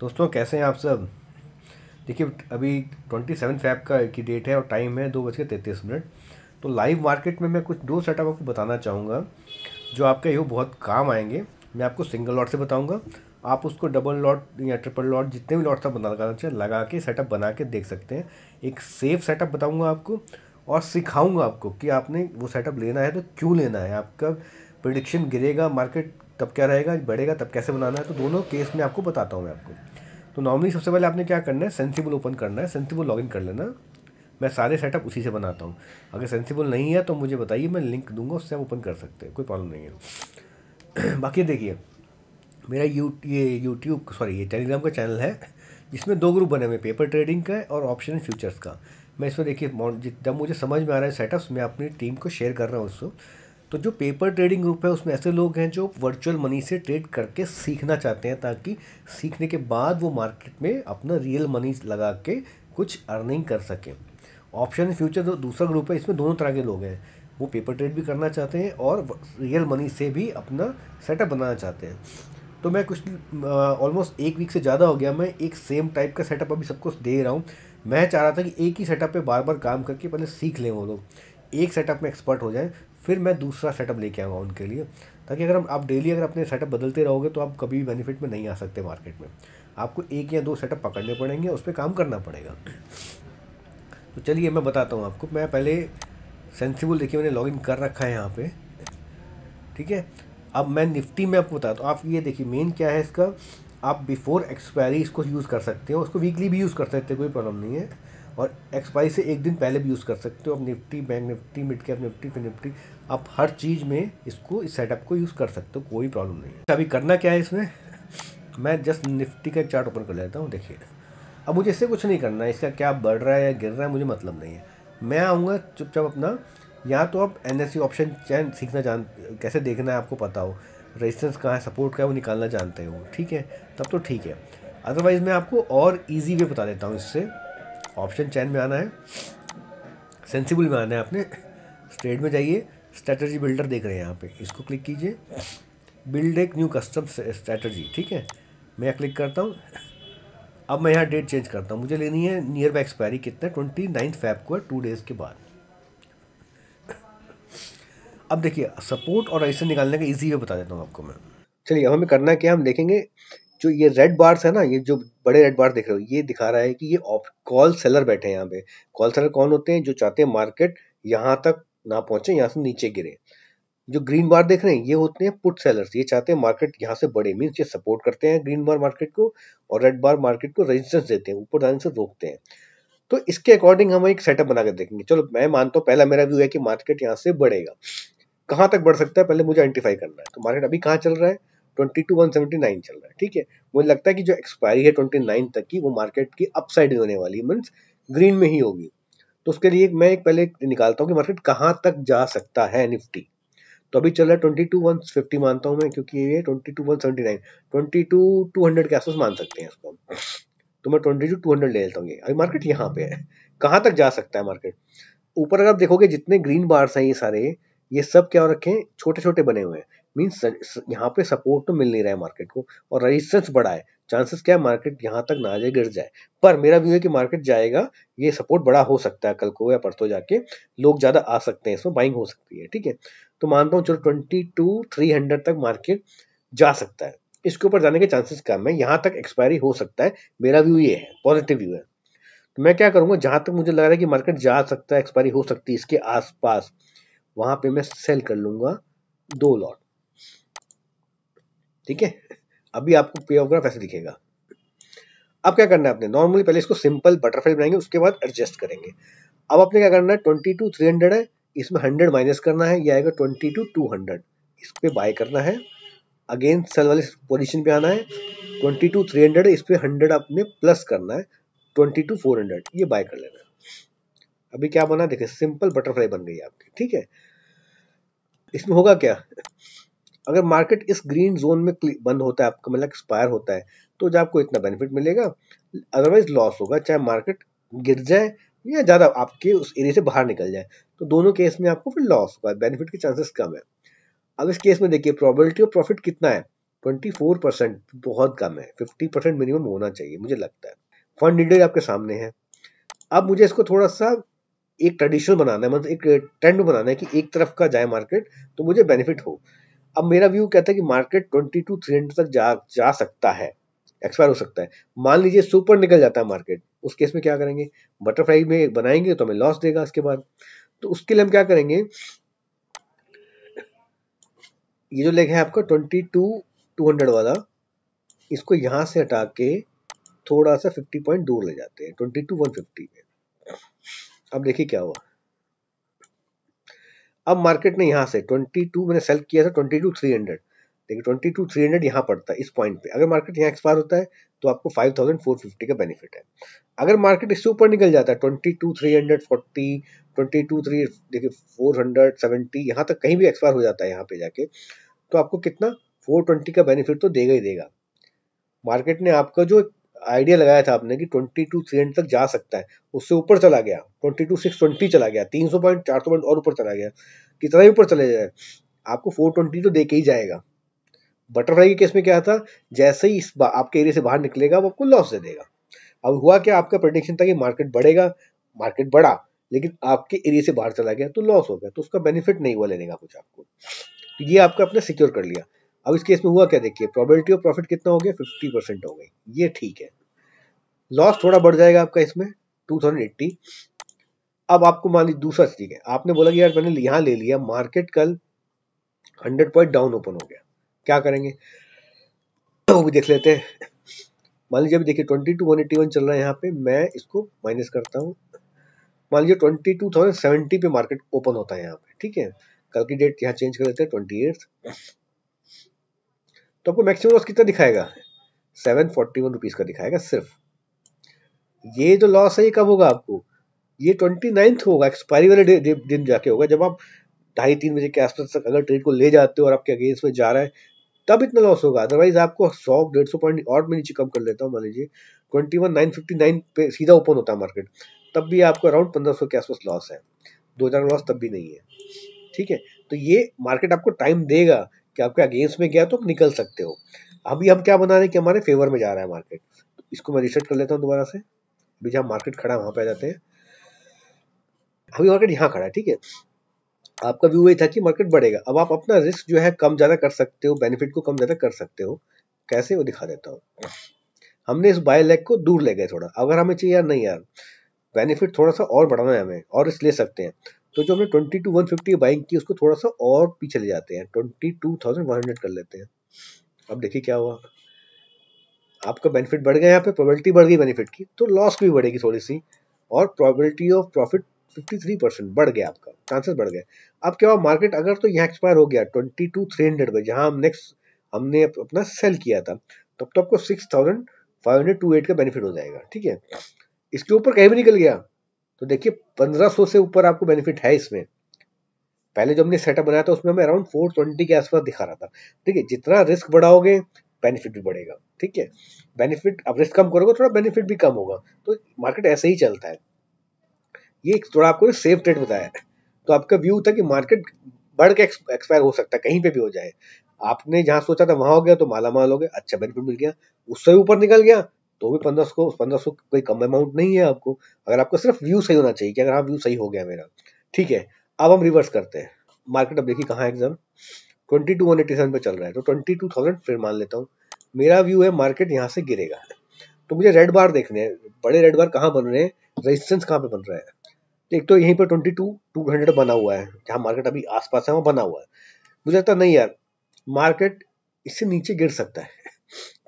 दोस्तों कैसे हैं आप सब देखिए अभी ट्वेंटी सेवन फैब का की डेट है और टाइम है दो बज के तैंतीस मिनट तो लाइव मार्केट में मैं कुछ दो सेटअप आपको बताना चाहूँगा जो आपके यू बहुत काम आएंगे मैं आपको सिंगल लॉट से बताऊँगा आप उसको डबल लॉट या ट्रिपल लॉट जितने भी लॉट था बना लगाना चाहिए लगा के सेटअप बना के देख सकते हैं एक सेफ सेटअप बताऊँगा आपको और सिखाऊँगा आपको कि आपने वो सेटअप लेना है तो क्यों लेना है आपका प्रडिक्शन गिरेगा मार्केट तब क्या रहेगा बढ़ेगा तब कैसे बनाना है तो दोनों केस में आपको बताता हूँ मैं आपको तो नॉर्मली सबसे पहले आपने क्या करना है सेंसिबल ओपन करना है सेंसिबल लॉगिन कर लेना मैं सारे सेटअप उसी से बनाता हूँ अगर सेंसिबल नहीं है तो मुझे बताइए मैं लिंक दूंगा उससे आप ओपन कर सकते हैं कोई प्रॉब्लम नहीं है बाकी देखिए मेरा यू ये यूट्यूब सॉरी ये टेलीग्राम का चैनल है जिसमें दो ग्रुप बने हुए पेपर ट्रेडिंग का और ऑप्शन फ्यूचर्स का मैं इसमें देखिए जब मुझे समझ में आ रहा है सेटअप्स मैं अपनी टीम को शेयर कर रहा हूँ उसको तो जो पेपर ट्रेडिंग ग्रुप है उसमें ऐसे लोग हैं जो वर्चुअल मनी से ट्रेड करके सीखना चाहते हैं ताकि सीखने के बाद वो मार्केट में अपना रियल मनी लगा के कुछ अर्निंग कर सकें ऑप्शन फ्यूचर जो दूसरा ग्रुप है इसमें दोनों तरह के लोग हैं वो पेपर ट्रेड भी करना चाहते हैं और रियल मनी से भी अपना सेटअप बनाना चाहते हैं तो मैं कुछ ऑलमोस्ट एक वीक से ज़्यादा हो गया मैं एक सेम टाइप का सेटअप अभी सबको दे रहा हूँ मैं चाह रहा था कि एक ही सेटअप पे बार बार काम करके पहले सीख लें वो लोग एक सेटअप में एक्सपर्ट हो जाएं फिर मैं दूसरा सेटअप लेके आऊँगा उनके लिए ताकि अगर आप डेली अगर अपने सेटअप बदलते रहोगे तो आप कभी भी बेनिफिट में नहीं आ सकते मार्केट में आपको एक या दो सेटअप पकड़ने पड़ेंगे उस पर काम करना पड़ेगा तो चलिए मैं बताता हूँ आपको मैं पहले सेंसिबल देखिए मैंने लॉगिन कर रखा है यहाँ पे ठीक है अब मैं निफ्टी में आपको बताता हूँ आप ये देखिए मेन क्या है इसका आप बिफोर एक्सपायरी इसको यूज़ कर सकते हो उसको वीकली भी यूज़ कर सकते हो कोई प्रॉब्लम नहीं है और एक्सपायरी से एक दिन पहले भी यूज़ कर सकते हो आप Nifty bank Nifty mid cap Nifty फिर निफ्टी आप हर चीज़ में इसको इस सेटअप को यूज़ कर सकते हो कोई प्रॉब्लम नहीं है अच्छा, अभी करना क्या है इसमें मैं जस्ट निफ्टी का चार्ट ओपन कर लेता हूँ देखिए अब मुझे इससे कुछ नहीं करना है इसका क्या बढ़ रहा है या गिर रहा है मुझे मतलब नहीं है मैं आऊँगा चुपचाप अपना या तो आप एन ऑप्शन चैन सीखना जान कैसे देखना है आपको पता हो रेजिस्टेंस कहाँ है सपोर्ट का है वो निकालना जानते हो ठीक है तब तो ठीक है अदरवाइज़ मैं आपको और इजी वे बता देता हूँ इससे ऑप्शन चैन में आना है सेंसिबल में आना है आपने स्ट्रेट में जाइए स्ट्रैटर्जी बिल्डर देख रहे हैं यहाँ पे इसको क्लिक कीजिए बिल्ड एक न्यू कस्टम स्ट्रैटर्जी ठीक है मैं क्लिक करता हूँ अब मैं यहाँ डेट चेंज करता हूँ मुझे लेनी है नियर बाई एक्सपायरी कितना ट्वेंटी नाइन्थ फैब को है टू डेज़ के बाद अब देखिए सपोर्ट और रजिस्टर निकालने का इजी वे बता देता हूँ आपको मैं चलिए अब हमें करना क्या हम देखेंगे जो ये रेड बार्स है ना ये जो बड़े रेड बार देख रहे हो ये दिखा रहा है कि ये कॉल सेलर बैठे हैं यहाँ पे कॉल सेलर कौन होते हैं जो चाहते हैं मार्केट यहाँ तक ना पहुंचे यहाँ से नीचे गिरे जो ग्रीन बार देख रहे हैं ये होते हैं पुट सेलर्स ये चाहते हैं मार्केट यहाँ से बड़े मीन्स ये सपोर्ट करते हैं ग्रीन बार मार्केट को और रेड बार मार्केट को रेजिस्टेंस देते हैं ऊपर जाने से रोकते हैं तो इसके अकॉर्डिंग हम एक सेटअप बनाकर देखेंगे चलो मैं मानता हूँ पहला मेरा व्यू है कि मार्केट यहाँ से बढ़ेगा कहाँ तक बढ़ सकता है पहले मुझे आइडेंटिफाई करना है तो मार्केट अभी कहाँ चल रहा है twenty two one seventy nine चल रहा है ठीक है मुझे लगता है कि जो एक्सपायरी है ट्वेंटी नाइन तक की वो मार्केट की अपसाइड होने वाली मीन्स ग्रीन में ही होगी तो उसके लिए मैं एक पहले निकालता हूँ कि मार्केट कहाँ तक जा सकता है निफ्टी तो अभी चल रहा है ट्वेंटी टू वन फिफ्टी मानता हूँ मैं क्योंकि ये twenty two one seventy nine twenty two two hundred के आसपास मान सकते हैं इसको तो मैं ट्वेंटी टू टू हंड्रेड ले लेता हूँ अभी मार्केट यहाँ पे है कहाँ तक जा सकता है मार्केट ऊपर अगर आप देखोगे जितने ग्रीन बार्स हैं ये सारे ये सब क्या रखे हैं छोटे छोटे बने हुए हैं मीन्स यहाँ पे सपोर्ट तो मिल नहीं रहा है मार्केट को और रजिस्टेंस बढ़ा है चांसेस क्या है मार्केट यहाँ तक ना जाए गिर जाए पर मेरा व्यू है कि मार्केट जाएगा ये सपोर्ट बड़ा हो सकता है कल को या परसों जाके लोग ज़्यादा आ सकते हैं इसमें बाइंग हो सकती है ठीक है तो मानता हूँ चलो ट्वेंटी टू थ्री हंड्रेड तक मार्केट जा सकता है इसके ऊपर जाने के चांसेस कम है यहाँ तक एक्सपायरी हो सकता है मेरा व्यू ये है पॉजिटिव व्यू है तो मैं क्या करूँगा जहाँ तक मुझे लग रहा है कि मार्केट जा सकता है एक्सपायरी हो सकती है इसके आसपास वहाँ पे मैं सेल कर लूँगा दो लॉट ठीक है अभी आपको पे ऑफ ग्राफ ऐसे दिखेगा अब क्या करना है आपने नॉर्मली पहले इसको सिंपल बटरफ्लाई बनाएंगे उसके बाद एडजस्ट करेंगे अब आपने क्या करना है ट्वेंटी टू थ्री हंड्रेड है इसमें हंड्रेड माइनस करना है ये आएगा ट्वेंटी टू टू हंड्रेड इस पर बाय करना है अगेन सेल वाले पोजिशन पे आना है ट्वेंटी टू थ्री हंड्रेड इस पर हंड्रेड आपने प्लस करना है ट्वेंटी टू फोर हंड्रेड ये बाय कर लेना अभी क्या बना देखिए सिंपल बटरफ्लाई बन गई आपकी ठीक है इसमें होगा क्या अगर मार्केट इस ग्रीन जोन में बंद होता है आपका मतलब एक्सपायर होता है तो जब आपको इतना बेनिफिट मिलेगा अदरवाइज लॉस होगा चाहे मार्केट गिर जाए या ज़्यादा आपके उस एरिया से बाहर निकल जाए तो दोनों केस में आपको फिर लॉस होगा बेनिफिट के चांसेस कम है अब इस केस में देखिए प्रॉबिलिटी ऑफ प्रॉफिट कितना है ट्वेंटी फोर परसेंट बहुत कम है फिफ्टी परसेंट मिनिमम होना चाहिए मुझे लगता है फंड डिटेल आपके सामने है अब मुझे इसको थोड़ा सा एक ट्रेडिशनल बनाना है मतलब एक ट्रेंड बनाना है कि एक तरफ का जाए मार्केट तो मुझे बेनिफिट हो अब मेरा व्यू कहता है कि market twenty two three hundred तक जा जा सकता है एक्सपायर हो सकता है मान लीजिए सुपर निकल जाता है मार्केट उस केस में क्या करेंगे बटरफ्लाई में बनाएंगे तो हमें लॉस देगा इसके बाद तो उसके लिए हम क्या करेंगे ये जो लेग है आपका ट्वेंटी टू टू हंड्रेड वाला इसको यहां से हटा के थोड़ा सा फिफ्टी पॉइंट दूर ले जाते हैं ट्वेंटी टू वन फिफ्टी में अब देखिए क्या हुआ अब मार्केट ने यहाँ से 22 मैंने सेल किया था थ्री हंड्रेड देखिए थ्री हंड्रेड यहाँ पड़ता है इस पॉइंट पे अगर मार्केट यहाँ एक्सपायर होता है तो आपको 5450 का बेनिफिट है अगर मार्केट इससे ऊपर निकल जाता है फोर्टी ट्वेंटी टू थ्री देखिए 470 यहाँ तक कहीं भी एक्सपायर हो जाता है यहाँ पे जाके तो आपको कितना 420 का बेनिफिट तो देगा ही देगा मार्केट ने आपका जो आइडिया लगाया था आपने कि ट्वेंटी टू थ्री तक जा सकता है उससे ऊपर चला गया ट्वेंटी टू सिक्स ट्वेंटी चला गया तीन सौ पॉइंट चार सौ पॉइंट और ऊपर चला गया कितना ही ऊपर चले जाए आपको फोर ट्वेंटी तो दे के ही जाएगा बटरफ्लाई के केस में क्या था जैसे ही इस आपके एरिया से बाहर निकलेगा वो आपको लॉस दे देगा अब हुआ क्या आपका प्रडिक्शन था कि मार्केट बढ़ेगा मार्केट बढ़ा लेकिन आपके एरिया से बाहर चला गया तो लॉस हो गया तो उसका बेनिफिट नहीं हुआ लेने का कुछ आपको तो ये आपका अपने सिक्योर कर लिया अब इस केस में हुआ क्या देखिए प्रोबेबिलिटी ऑफ प्रॉफिट कितना हो गया फिफ्टी परसेंट हो गई ये ठीक है लॉस थोड़ा बढ़ जाएगा आपका इसमें टू थाउजेंड एट्टी अब आपको मान लीजिए दूसरा ठीक है आपने बोला कि यार मैंने यहाँ ले लिया मार्केट कल हंड्रेड पॉइंट डाउन ओपन हो गया क्या करेंगे वो तो भी देख लेते हैं मान लीजिए अभी देखिए twenty two one eighty one चल रहा है यहाँ पे मैं इसको माइनस करता हूँ मान लीजिए ट्वेंटी टू थाउजेंड सेवेंटी पे मार्केट ओपन होता है यहाँ पे ठीक है कल की डेट यहाँ चेंज कर लेते हैं ट्वेंटी एट्थ तो आपको मैक्सिमम लॉस कितना दिखाएगा सेवन फोर्टी वन रुपीज़ का दिखाएगा सिर्फ ये जो लॉस है ये कब होगा आपको ये ट्वेंटी नाइन्थ होगा एक्सपायरी वाले दिन जाके होगा जब आप ढाई तीन बजे के आसपास तक अगर ट्रेड को ले जाते हो और आपके अगेंस्ट में जा रहा है तब इतना लॉस होगा अदरवाइज आपको सौ डेढ़ सौ पॉइंट और मैं नीचे कम कर लेता हूँ मान लीजिए twenty one nine fifty nine पे सीधा ओपन होता है मार्केट तब भी आपको अराउंड पंद्रह सौ के आसपास लॉस है दो हज़ार लॉस तब भी नहीं है ठीक है तो ये मार्केट आपको टाइम देगा कि आपके अगेंस्ट में गया तो आप निकल सकते हो अभी हम क्या बना रहे हैं कि हमारे फेवर में जा रहा है मार्केट तो इसको मैं रिसेट कर लेता हूँ दोबारा से अभी जहाँ मार्केट खड़ा है वहाँ पे आ जाते हैं अभी मार्केट यहाँ खड़ा है ठीक है आपका व्यू यही था कि मार्केट बढ़ेगा अब आप अपना रिस्क जो है कम ज़्यादा कर सकते हो बेनिफिट को कम ज़्यादा कर सकते हो कैसे वो दिखा देता हूँ हमने इस बाय लेग को दूर ले गए थोड़ा अगर हमें चाहिए यार नहीं यार बेनिफिट थोड़ा सा और बढ़ाना है हमें और इस ले सकते हैं तो जो हमने twenty two one fifty buying की उसको थोड़ा सा और पीछे ले जाते हैं twenty two thousand one hundred कर लेते हैं अब देखिए क्या हुआ आपका बेनिफिट बढ़ गया यहाँ पे प्रोबेबिलिटी बढ़ गई बेनिफिट की तो लॉस भी बढ़ेगी थोड़ी सी और प्रोबेबिलिटी ऑफ प्रॉफिट 53 परसेंट बढ़ गया आपका चांसेस बढ़ गए अब क्या हुआ मार्केट अगर तो यहाँ एक्सपायर हो गया ट्वेंटी टू थ्री हंड्रेड पर जहाँ हम नेक्स्ट हमने अपना सेल किया था तब तो आपको six thousand five hundred two eight का बेनिफिट हो जाएगा ठीक है इसके ऊपर कहीं भी निकल गया तो देखिए 1500 से ऊपर आपको बेनिफिट है इसमें पहले जो हमने सेटअप बनाया था उसमें हमें अराउंड 420 के आसपास दिखा रहा था ठीक है जितना रिस्क बढ़ाओगे बेनिफिट भी बढ़ेगा ठीक है बेनिफिट अब रिस्क कम करोगे थोड़ा बेनिफिट भी कम होगा तो मार्केट ऐसे ही चलता है ये थोड़ा आपको सेफ ट्रेड बताया तो आपका व्यू था कि मार्केट बढ़ के एक्सपायर हो सकता है कहीं पे भी हो जाए आपने जहां सोचा था वहां हो गया तो माला माल हो गया अच्छा बेनिफिट मिल गया उससे ऊपर निकल गया तो भी पंद्रह सौ पंद्रह सौ कोई कम अमाउंट नहीं है आपको अगर आपको सिर्फ व्यू सही होना चाहिए कि अगर हाँ व्यू सही हो गया मेरा ठीक है अब हम रिवर्स करते हैं मार्केट अब देखिए कहाँ एग्जाम twenty two one eighty seven पर चल रहा है तो ट्वेंटी टू थाउजेंड फिर मान लेता हूँ मेरा व्यू है मार्केट यहाँ से गिरेगा तो मुझे रेड बार देखने हैं बड़े रेड बार कहाँ बन रहे हैं रेजिस्टेंस कहाँ पर बन रहा है एक तो यहीं पर ट्वेंटी टू टू हंड्रेड बना हुआ है जहाँ मार्केट अभी आस पास है वहाँ बना हुआ है मुझे लगता नहीं यार मार्केट इससे नीचे गिर सकता है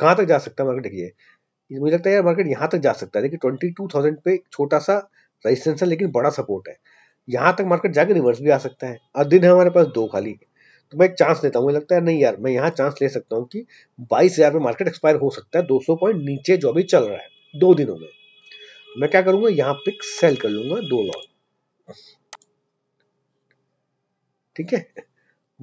कहाँ तक जा सकता है मार्केट देखिए मुझे लगता है यार मार्केट यहाँ तक जा सकता है देखिए ट्वेंटी टू थाउजेंड पे छोटा सा रेजिस्टेंस है लेकिन बड़ा सपोर्ट है यहाँ तक मार्केट जाके रिवर्स भी आ सकता है और दिन है हमारे पास दो खाली तो मैं एक चांस लेता हूँ मुझे लगता है नहीं यार मैं यहाँ चांस ले सकता हूँ कि बाईस हज़ार में मार्केट एक्सपायर हो सकता है दो सौ पॉइंट नीचे जो अभी चल रहा है दो दिनों में तो मैं क्या करूँगा यहाँ पिक सेल कर लूँगा दो लॉन ठीक है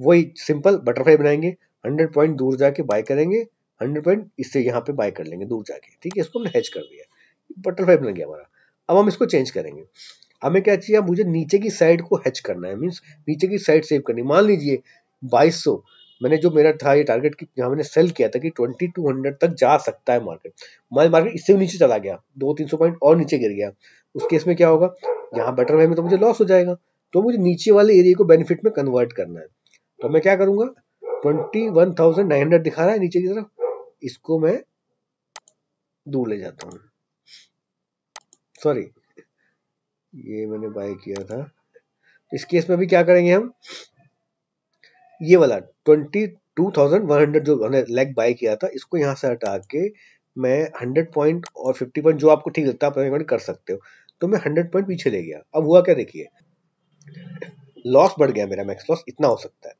वही सिंपल बटरफ्लाई बनाएंगे हंड्रेड पॉइंट दूर जाके बाय करेंगे हंड्रेड पॉइंट इससे यहाँ पे बाय कर लेंगे दूर जाके ठीक है इसको हमने हैच कर दिया बटरफ्लाई बन गया हमारा अब हम इसको चेंज करेंगे हमें क्या चाहिए मुझे नीचे की साइड को हैच करना है मीन्स नीचे की साइड सेव करनी मान लीजिए बाईस मैंने जो मेरा था ये टारगेट की जहाँ मैंने सेल किया था कि 2200 तक जा सकता है मार्केट मार्केट मार्केट इससे भी नीचे चला गया दो तीन सौ पॉइंट और नीचे गिर गया उस केस में क्या होगा यहाँ बटर में तो मुझे लॉस हो जाएगा तो मुझे नीचे वाले एरिया को बेनिफिट में कन्वर्ट करना है तो मैं क्या करूँगा twenty one thousand nine hundred दिखा रहा है नीचे की तरफ इसको मैं दूर ले जाता हूँ सॉरी ये मैंने बाय किया था इस केस में भी क्या करेंगे हम ये वाला twenty two thousand one hundred जो हमने लेग बाय किया था इसको यहाँ से हटा के मैं हंड्रेड पॉइंट और फिफ्टी पॉइंट जो आपको ठीक लगता है आप कर सकते हो तो मैं हंड्रेड पॉइंट पीछे ले गया अब हुआ क्या देखिए लॉस बढ़ गया मेरा मैक्स लॉस इतना हो सकता है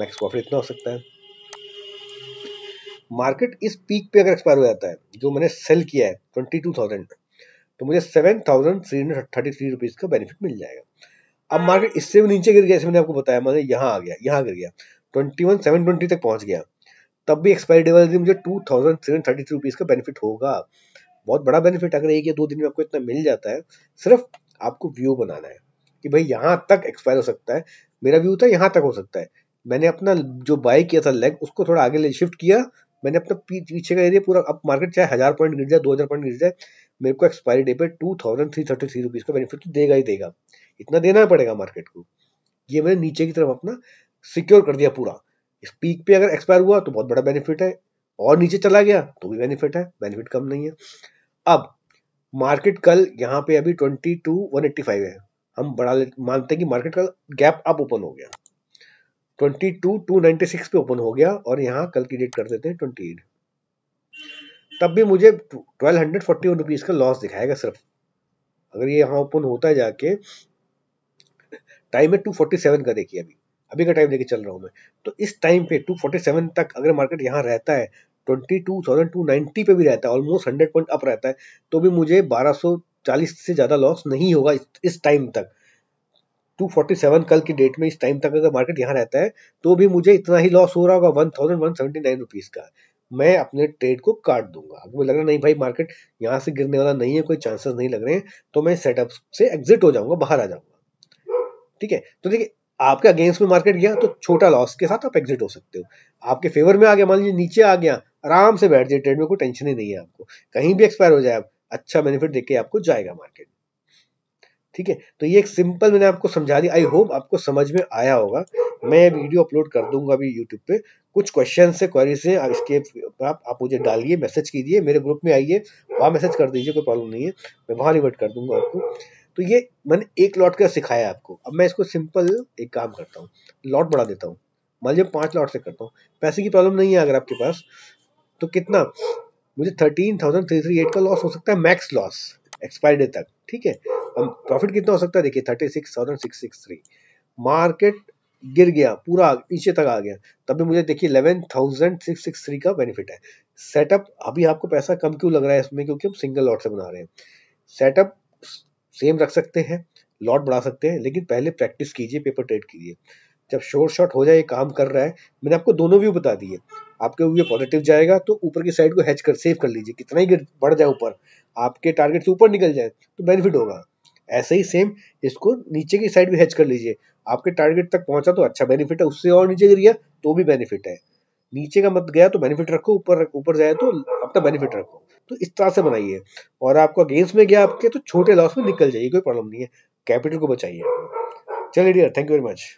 मैक्स प्रॉफिट इतना हो सकता है मार्केट इस पीक पे अगर एक्सपायर हो जाता है जो मैंने सेल किया है ट्वेंटी टू थाउजेंड तो मुझे seven thousand three hundred thirty three rupees का बेनिफिट मिल जाएगा अब मार्केट इससे भी नीचे गिर गया जैसे मैंने आपको बताया मैंने मतलब यहाँ आ गया यहाँ गिर गया ट्वेंटी वन सेवन ट्वेंटी तक पहुंच गया तब भी एक्सपायरी डेवल मुझे two thousand three hundred thirty three का बेनिफिट होगा बहुत बड़ा बेनिफिट अगर एक या दो दिन में आपको इतना मिल जाता है सिर्फ आपको व्यू बनाना है कि भाई यहाँ तक एक्सपायर हो सकता है मेरा व्यू था यहाँ तक हो सकता है मैंने अपना जो बाय किया था लेग उसको थोड़ा आगे ले शिफ्ट किया मैंने अपना पीछे का एरिया पूरा अब मार्केट चाहे हज़ार पॉइंट गिर जाए दो हज़ार पॉइंट गिर जाए मेरे को एक्सपायरी डे पे two thousand three thirty three rupees का बेनिफिट तो देगा ही देगा इतना देना ही पड़ेगा मार्केट को ये मैंने नीचे की तरफ अपना सिक्योर कर दिया पूरा इस पीक पे अगर एक्सपायर हुआ तो बहुत बड़ा बेनिफिट है और नीचे चला गया तो भी बेनिफिट है बेनिफिट कम नहीं है अब मार्केट कल यहाँ पे अभी twenty two one eighty five है हम बड़ा मानते हैं कि मार्केट का गैप अप ओपन हो गया twenty two two ninety six पे ओपन हो गया और यहाँ कल की डेट कर देते हैं ट्वेंटी एट तब भी मुझे twelve hundred forty one rupees का लॉस दिखाएगा सिर्फ अगर ये यहाँ ओपन होता है जाके टाइम है टू फोर्टी सेवन का देखिए अभी अभी का टाइम देखिए चल रहा हूँ मैं तो इस टाइम पे टू फोर्टी सेवन तक अगर मार्केट यहाँ रहता है twenty two thousand two ninety पे भी रहता है ऑलमोस्ट हंड्रेड पॉइंट अप रहता है तो भी मुझे बारह सौ चालीस से ज़्यादा लॉस नहीं होगा इस टाइम तक 247 कल की डेट में इस टाइम तक अगर मार्केट यहाँ रहता है तो भी मुझे इतना ही लॉस हो रहा होगा one thousand one seventy nine rupees का मैं अपने ट्रेड को काट दूंगा अगर मुझे लग रहा नहीं भाई मार्केट यहाँ से गिरने वाला नहीं है कोई चांसेस नहीं लग रहे हैं तो मैं सेटअप से एग्जिट हो जाऊंगा बाहर आ जाऊंगा ठीक है तो देखिए आपके अगेंस्ट में मार्केट गया तो छोटा लॉस के साथ आप एग्जिट हो सकते हो आपके फेवर में आ गया मान लीजिए नीचे आ गया आराम से बैठ जाइए ट्रेड में कोई टेंशन ही नहीं है आपको कहीं भी एक्सपायर हो जाए आप अच्छा बेनिफिट देके आपको जाएगा मार्केट ठीक है तो ये एक सिंपल मैंने आपको समझा दी आई होप आपको समझ में आया होगा मैं वीडियो अपलोड कर दूंगा अभी यूट्यूब पे कुछ क्वेश्चन से क्वेरीज से इसके आप आप मुझे डालिए मैसेज कीजिए मेरे ग्रुप में आइए वहाँ मैसेज कर दीजिए कोई प्रॉब्लम नहीं है मैं वहाँ रिवर्ट कर दूंगा आपको तो ये मैंने एक लॉट का सिखाया आपको अब मैं इसको सिंपल एक काम करता हूँ लॉट बढ़ा देता हूँ मान लीजिए पाँच लॉट से करता हूँ पैसे की प्रॉब्लम नहीं है अगर आपके पास तो कितना मुझे thirteen thousand three three eight का लॉस हो सकता है मैक्स लॉस एक्सपायरी डे तक ठीक है प्रॉफिट कितना हो सकता है देखिए thirty six thousand six six three market गिर गया पूरा नीचे तक आ गया तब भी मुझे देखिए eleven thousand six six three का बेनिफिट है सेटअप अभी आपको पैसा कम क्यों लग रहा है इसमें क्योंकि हम सिंगल लॉट से बना रहे हैं सेटअप सेम रख सकते हैं लॉट बढ़ा सकते हैं लेकिन पहले प्रैक्टिस कीजिए पेपर ट्रेड कीजिए जब शोर शॉर्ट हो जाए काम कर रहा है मैंने आपको दोनों व्यू बता दिए आपके व्यू पॉजिटिव जाएगा तो ऊपर की साइड को हैच कर सेव कर लीजिए कितना ही बढ़ जाए ऊपर आपके टारगेट से ऊपर निकल जाए तो बेनिफिट होगा ऐसे ही सेम इसको नीचे की साइड भी हैच कर लीजिए आपके टारगेट तक पहुंचा तो अच्छा बेनिफिट है उससे और नीचे गिर गया तो भी बेनिफिट है नीचे का मत गया तो बेनिफिट रखो ऊपर ऊपर जाए तो अपना बेनिफिट रखो तो इस तरह से बनाइए और आपको अगेंस्ट में गया आपके तो छोटे लॉस में निकल जाइए कोई प्रॉब्लम नहीं है कैपिटल को बचाइए चलिए dear thank you very much